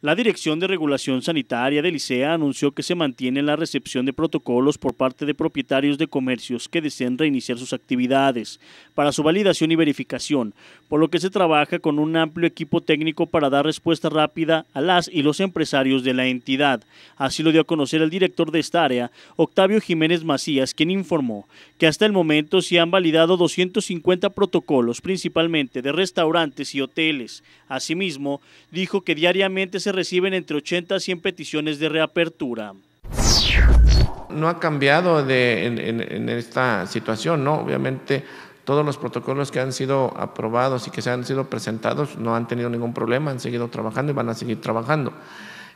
La Dirección de Regulación Sanitaria de Licea anunció que se mantiene la recepción de protocolos por parte de propietarios de comercios que deseen reiniciar sus actividades para su validación y verificación, por lo que se trabaja con un amplio equipo técnico para dar respuesta rápida a las y los empresarios de la entidad. Así lo dio a conocer el director de esta área, Octavio Jiménez Macías, quien informó que hasta el momento se han validado 250 protocolos, principalmente de restaurantes y hoteles. Asimismo, dijo que diariamente se se reciben entre 80 a 100 peticiones de reapertura. No ha cambiado de, en, esta situación, ¿no? Obviamente todos los protocolos que han sido aprobados y que se han sido presentados no han tenido ningún problema, han seguido trabajando y van a seguir trabajando.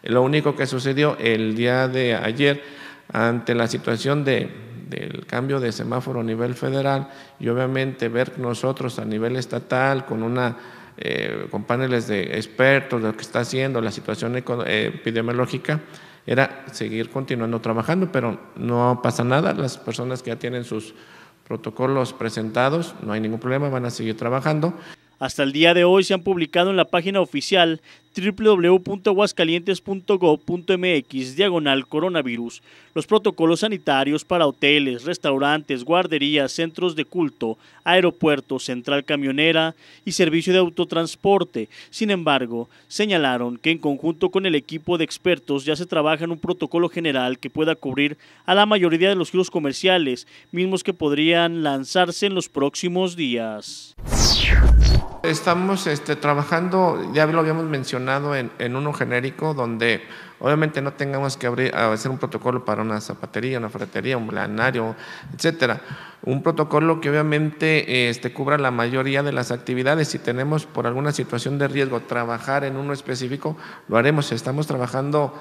Lo único que sucedió el día de ayer ante la situación de, del cambio de semáforo a nivel federal y obviamente ver nosotros a nivel estatal con una eh, con paneles de expertos de lo que está haciendo, la situación eh, epidemiológica, era seguir continuando trabajando, pero no pasa nada, las personas que ya tienen sus protocolos presentados, no hay ningún problema, van a seguir trabajando. Hasta el día de hoy se han publicado en la página oficial www.aguascalientes.gov.mx diagonal coronavirus los protocolos sanitarios para hoteles, restaurantes, guarderías, centros de culto, aeropuertos, central camionera y servicio de autotransporte. Sin embargo, señalaron que en conjunto con el equipo de expertos ya se trabaja en un protocolo general que pueda cubrir a la mayoría de los giros comerciales, mismos que podrían lanzarse en los próximos días. Estamos este, trabajando, ya lo habíamos mencionado en, en, uno genérico, donde obviamente no tengamos que abrir, hacer un protocolo para una zapatería, una fratería, un planario, etcétera. Un protocolo que obviamente este, cubra la mayoría de las actividades. Si tenemos por alguna situación de riesgo trabajar en uno específico, lo haremos. Estamos trabajando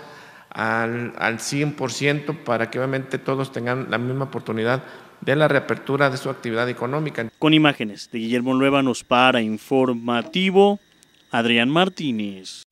al, al 100% para que obviamente todos tengan la misma oportunidad de la reapertura de su actividad económica. Con imágenes de Guillermo Nueva nos para informativo Adrián Martínez.